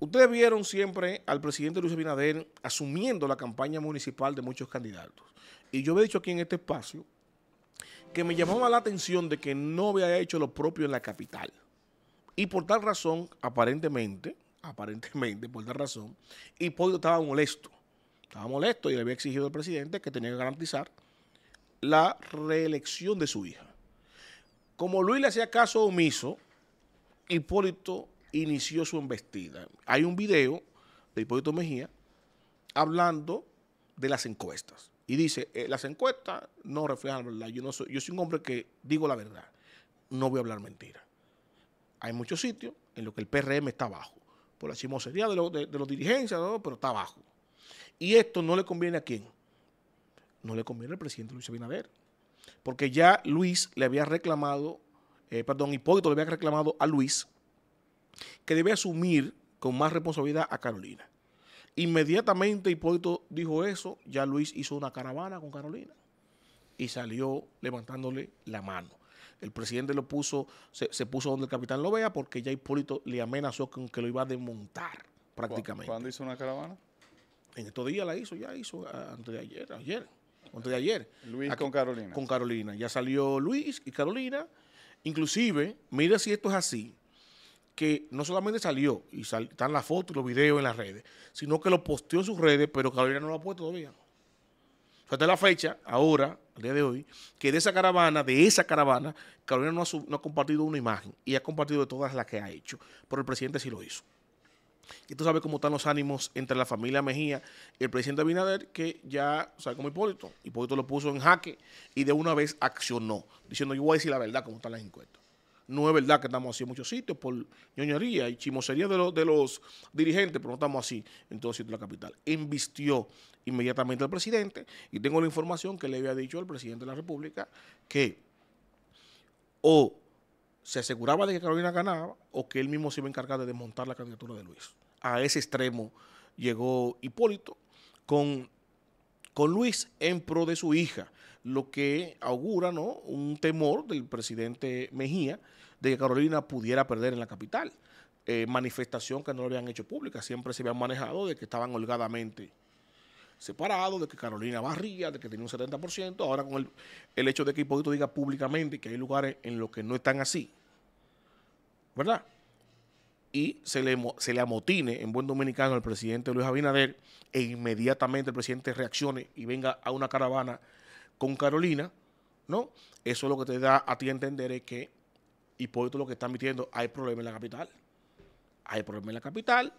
Ustedes vieron siempre al presidente Luis Abinader asumiendo la campaña municipal de muchos candidatos. Y yo he dicho aquí en este espacio que me llamaba la atención de que no había hecho lo propio en la capital. Y por tal razón, aparentemente, aparentemente, por tal razón, Hipólito estaba molesto. Estaba molesto y le había exigido al presidente que tenía que garantizar la reelección de su hija. Como Luis le hacía caso omiso, Hipólito inició su embestida. Hay un video de Hipólito Mejía hablando de las encuestas. Y dice, eh, las encuestas no reflejan la verdad. Yo, no soy, yo soy un hombre que digo la verdad. No voy a hablar mentira. Hay muchos sitios en los que el PRM está abajo. Por la chimosería de, de, los dirigencias, pero está abajo. Y esto no le conviene a quién. No le conviene al presidente Luis Abinader. Porque ya Luis le había reclamado, eh, perdón, Hipólito le había reclamado a Luis que debe asumir con más responsabilidad a Carolina. Inmediatamente Hipólito dijo eso, ya Luis hizo una caravana con Carolina y salió levantándole la mano. El presidente lo puso, se, puso donde el capitán lo vea porque ya Hipólito le amenazó con que lo iba a desmontar prácticamente. ¿Cuándo hizo una caravana? En estos días la hizo, ya hizo antes de ayer, ayer, de ayer. Luis con Carolina. Con Carolina. Ya salió Luis y Carolina. Inclusive, mira si esto es así que no solamente salió y están las fotos y los videos en las redes, sino que lo posteó en sus redes, pero Carolina no lo ha puesto todavía. O la fecha, ahora, al día de hoy, que de esa caravana, de esa caravana, Carolina no ha, compartido una imagen y ha compartido de todas las que ha hecho, pero el presidente sí lo hizo. Y tú sabes cómo están los ánimos entre la familia Mejía y el presidente Abinader, que ya, o sabe como Hipólito, Hipólito lo puso en jaque y de una vez accionó, diciendo yo voy a decir la verdad como están las encuestas. No es verdad que estamos así en muchos sitios por ñoñería y chimosería de, los, dirigentes, pero no estamos así en todo sitio de la capital. Invistió inmediatamente al presidente y tengo la información que le había dicho al presidente de la República que o se aseguraba de que Carolina ganaba o que él mismo se iba a encargar de desmontar la candidatura de Luis. A ese extremo llegó Hipólito con con Luis en pro de su hija, lo que augura ¿no? un temor del presidente Mejía de que Carolina pudiera perder en la capital. Eh, manifestación que no lo habían hecho pública, siempre se habían manejado de que estaban holgadamente separados, de que Carolina barría, de que tenía un 70%, ahora con el, el hecho de que Hipólito diga públicamente que hay lugares en los que no están así, ¿verdad? y se le, se le amotine en buen dominicano al presidente Luis Abinader e inmediatamente el presidente reaccione y venga a una caravana con Carolina, ¿no? Eso lo que te da a ti entender es que Hipólito lo que está admitiendo, hay problemas en la capital. Hay problemas en la capital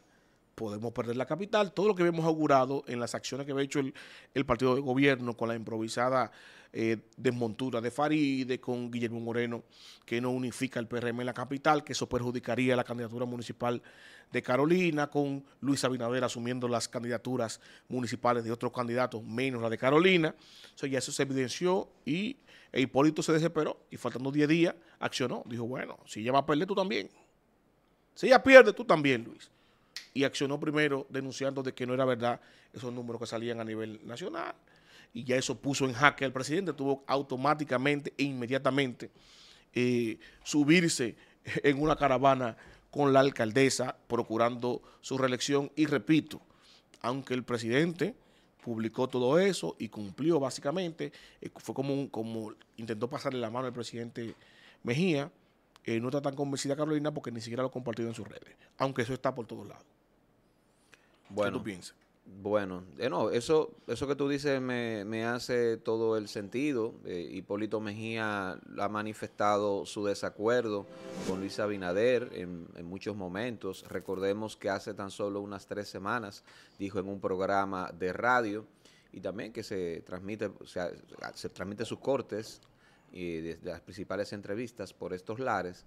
podemos perder la capital. Todo lo que habíamos augurado en las acciones que había hecho el, partido de gobierno con la improvisada eh, desmontura de Faride, con Guillermo Moreno, que no unifica el PRM en la capital, que eso perjudicaría la candidatura municipal de Carolina, con Luis Abinader asumiendo las candidaturas municipales de otros candidatos, menos la de Carolina. Eso ya eso se evidenció y e Hipólito se desesperó y faltando 10 días accionó. Dijo, bueno, si ella va a perder, tú también. Si ella pierde, tú también, Luis y accionó primero denunciando de que no era verdad esos números que salían a nivel nacional. Y ya eso puso en jaque al presidente, tuvo automáticamente e inmediatamente eh, subirse en una caravana con la alcaldesa procurando su reelección. Y repito, aunque el presidente publicó todo eso y cumplió básicamente, eh, fue como, como intentó pasarle la mano al presidente Mejía, eh, no está tan convencida Carolina porque ni siquiera lo ha compartido en sus redes, aunque eso está por todos lados. Bueno, Bueno, eh, no, eso, eso que tú dices me, hace todo el sentido. Eh, Hipólito Mejía ha manifestado su desacuerdo con Luis Abinader en, muchos momentos. Recordemos que hace tan solo unas tres semanas dijo en un programa de radio y también que se transmite, o sea, se transmite sus cortes y eh, desde las principales entrevistas por estos lares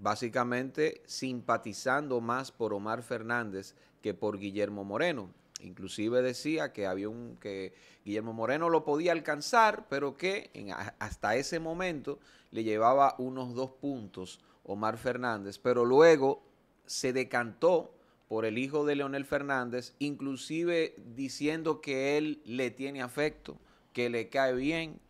básicamente simpatizando más por Omar Fernández que por Guillermo Moreno. Inclusive decía que había un que Guillermo Moreno lo podía alcanzar, pero que en, hasta ese momento le llevaba unos dos puntos Omar Fernández, pero luego se decantó por el hijo de Leonel Fernández, inclusive diciendo que él le tiene afecto, que le cae bien,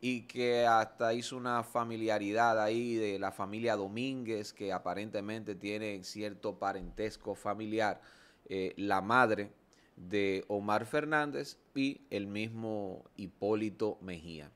y que hasta hizo una familiaridad ahí de la familia Domínguez, que aparentemente tiene cierto parentesco familiar, eh, la madre de Omar Fernández y el mismo Hipólito Mejía.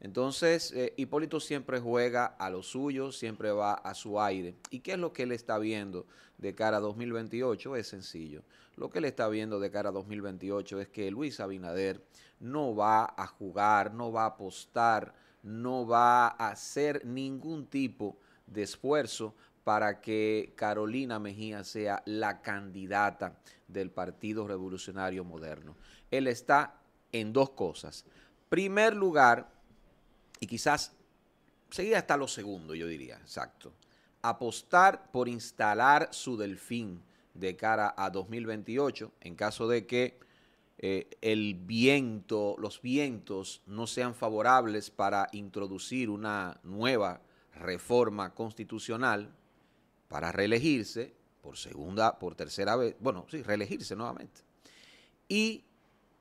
Entonces, eh, Hipólito siempre juega a lo suyo, siempre va a su aire. ¿Y qué es lo que él está viendo de cara a 2028? Es sencillo. Lo que él está viendo de cara a 2028 es que Luis Abinader no va a jugar, no va a apostar, no va a hacer ningún tipo de esfuerzo para que Carolina Mejía sea la candidata del Partido Revolucionario Moderno. Él está en dos cosas. Primer lugar, y quizás seguir hasta lo segundo, yo diría, exacto. Apostar por instalar su delfín de cara a 2028 en caso de que eh, el viento, los vientos no sean favorables para introducir una nueva reforma constitucional para reelegirse por segunda, por tercera vez, bueno, sí, reelegirse nuevamente. Y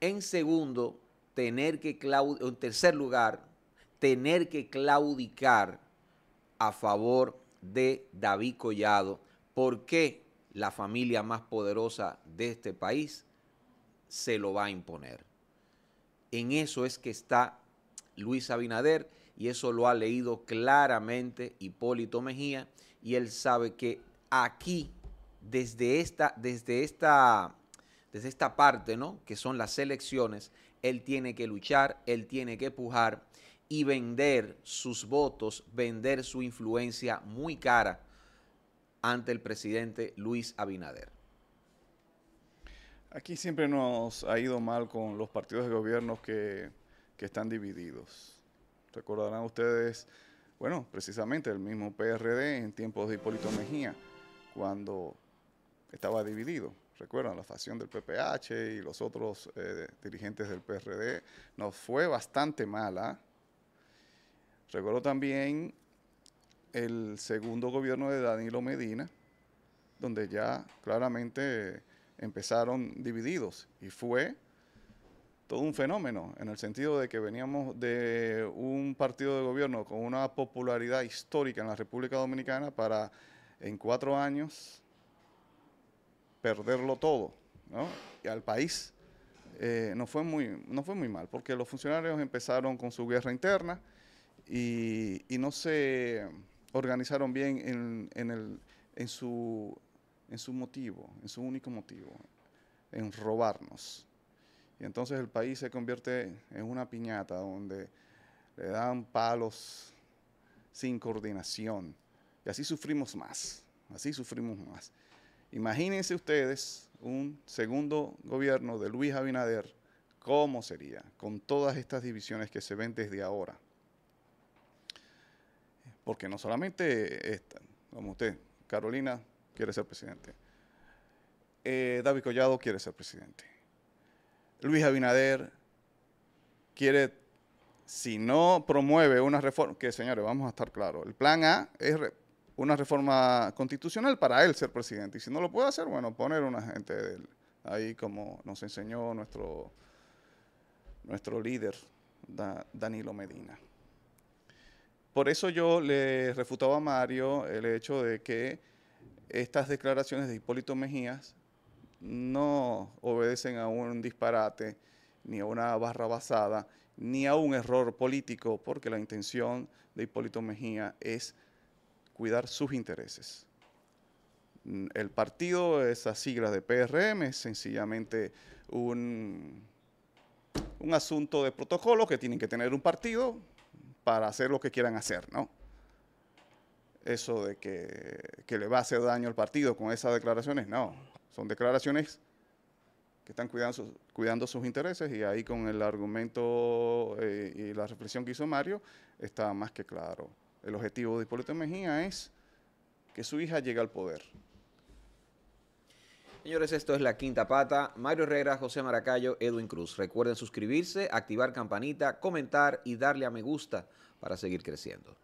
en segundo, tener que, en tercer lugar, tener que claudicar a favor de David Collado porque la familia más poderosa de este país se lo va a imponer. En eso es que está Luis Abinader y eso lo ha leído claramente Hipólito Mejía y él sabe que aquí desde esta desde esta desde esta parte, ¿no? que son las elecciones, él tiene que luchar, él tiene que pujar y vender sus votos, vender su influencia muy cara ante el presidente Luis Abinader. Aquí siempre nos ha ido mal con los partidos de gobierno que, están divididos. Recordarán ustedes, bueno, precisamente el mismo PRD en tiempos de Hipólito Mejía, cuando estaba dividido. Recuerdan la facción del PPH y los otros eh, dirigentes del PRD. Nos fue bastante mala Recuerdo también el segundo gobierno de Danilo Medina, donde ya claramente empezaron divididos y fue todo un fenómeno en el sentido de que veníamos de un partido de gobierno con una popularidad histórica en la República Dominicana para en cuatro años perderlo todo y al país. Eh, no, fue muy, no fue muy mal, porque los funcionarios empezaron con su guerra interna, y, no se organizaron bien en, su, en su motivo, en su único motivo, en robarnos. Y entonces el país se convierte en una piñata donde le dan palos sin coordinación. Y así sufrimos más, así sufrimos más. Imagínense ustedes un segundo gobierno de Luis Abinader, cómo sería con todas estas divisiones que se ven desde ahora. Porque no solamente esta, como usted, Carolina quiere ser presidente. Eh, David Collado quiere ser presidente. Luis Abinader quiere, si no promueve una reforma, que señores, vamos a estar claros, el plan A es una reforma constitucional para él ser presidente. Y si no lo puede hacer, bueno, poner una gente Ahí como nos enseñó nuestro, nuestro líder, Danilo Medina. Por eso yo le refutaba a Mario el hecho de que estas declaraciones de Hipólito Mejías no obedecen a un disparate, ni a una barra basada, ni a un error político, porque la intención de Hipólito Mejía es cuidar sus intereses. Mm, el partido, esas siglas de PRM, es sencillamente un, un asunto de protocolo que tienen que tener un partido, para hacer lo que quieran hacer, ¿no? Eso de que, le va a hacer daño al partido con esas declaraciones, no. Son declaraciones que están cuidando, sus, intereses y ahí con el argumento eh, y la reflexión que hizo Mario está más que claro. El objetivo de Hipólito Mejía es que su hija llegue al poder. Señores, esto es La Quinta Pata. Mario Herrera, José Maracayo, Edwin Cruz. Recuerden suscribirse, activar campanita, comentar y darle a me gusta para seguir creciendo.